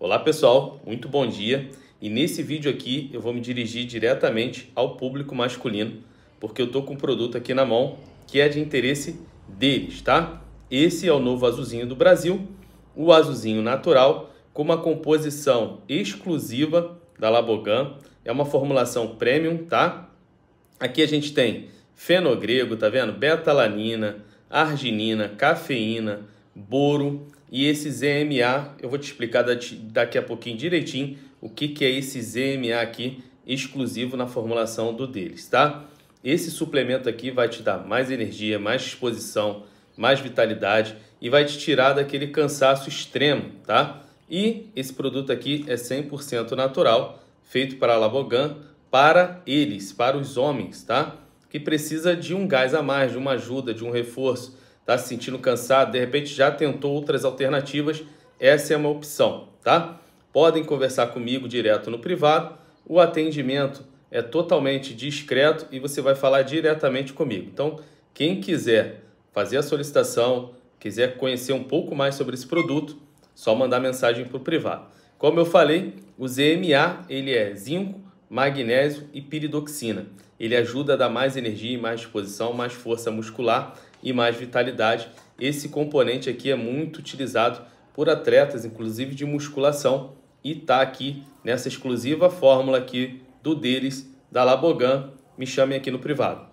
Olá pessoal, muito bom dia. E nesse vídeo aqui eu vou me dirigir diretamente ao público masculino, porque eu tô com um produto aqui na mão que é de interesse deles, tá? Esse é o novo azulzinho do Brasil, o azulzinho natural, com uma composição exclusiva da Labogan, é uma formulação premium, tá? Aqui a gente tem fenogrego, tá vendo? Betalanina, arginina, cafeína, boro, e esse ZMA, eu vou te explicar daqui a pouquinho direitinho o que, que é esse ZMA aqui exclusivo na formulação do deles, tá? Esse suplemento aqui vai te dar mais energia, mais disposição, mais vitalidade e vai te tirar daquele cansaço extremo, tá? E esse produto aqui é 100% natural, feito para a Labogan, para eles, para os homens, tá? Que precisa de um gás a mais, de uma ajuda, de um reforço, está se sentindo cansado, de repente já tentou outras alternativas, essa é uma opção, tá? Podem conversar comigo direto no privado. O atendimento é totalmente discreto e você vai falar diretamente comigo. Então, quem quiser fazer a solicitação, quiser conhecer um pouco mais sobre esse produto, só mandar mensagem para o privado. Como eu falei, o ZMA ele é zinco, magnésio e piridoxina. Ele ajuda a dar mais energia, mais disposição, mais força muscular e mais vitalidade. Esse componente aqui é muito utilizado por atletas, inclusive de musculação, e está aqui nessa exclusiva fórmula aqui do deles, da Labogan. Me chamem aqui no privado.